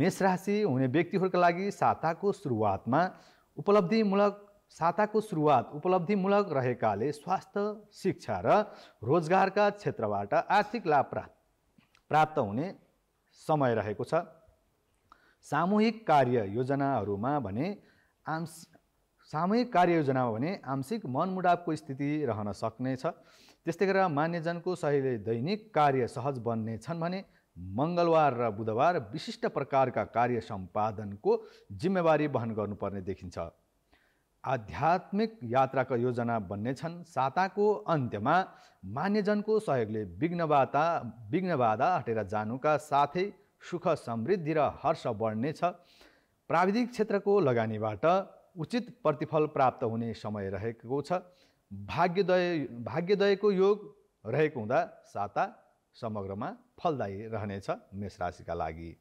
मेष राशि हुने व्यक्तिहरूका लागि साताको सुरुवातमा उपलब्धिमूलक साताको सुरुवात उपलब्धिमूलक रहेकाले स्वास्थ्य शिक्षा र रोजगारका क्षेत्रबाट आर्थिक लाभ प्राप्त प्राप्त हुने समय रहेको छ सामूहिक कार्य योजनाहरूमा भने आंश सामूहिक कार्य योजनामा भने आंशिक मनमुटावको स्थिति रहन सक्नेछ त्यस्तै गरेर मान्यजनको सहीले दैनिक कार्य सहज बन्ने छन् भने मङ्गलबार र बुधबार विशिष्ट प्रकारका कार्य सम्पादनको जिम्मेवारी वहन गर्नुपर्ने देखिन्छ आध्यात्मिक यात्राको योजना बन्ने छन् साताको अन्त्यमा मान्यजनको सहयोगले विघ्नबाता विघ्नबाधा हटेर जानुका साथै सुख समृद्धि र हर्ष बढ्नेछ प्राविधिक क्षेत्रको लगानीबाट उचित प्रतिफल प्राप्त हुने समय रहेको छ भाग्योदय भाग्योदयको योग रहेको हुँदा साता समग्रमा फलदायी रहनेछ मेष राशिका लागि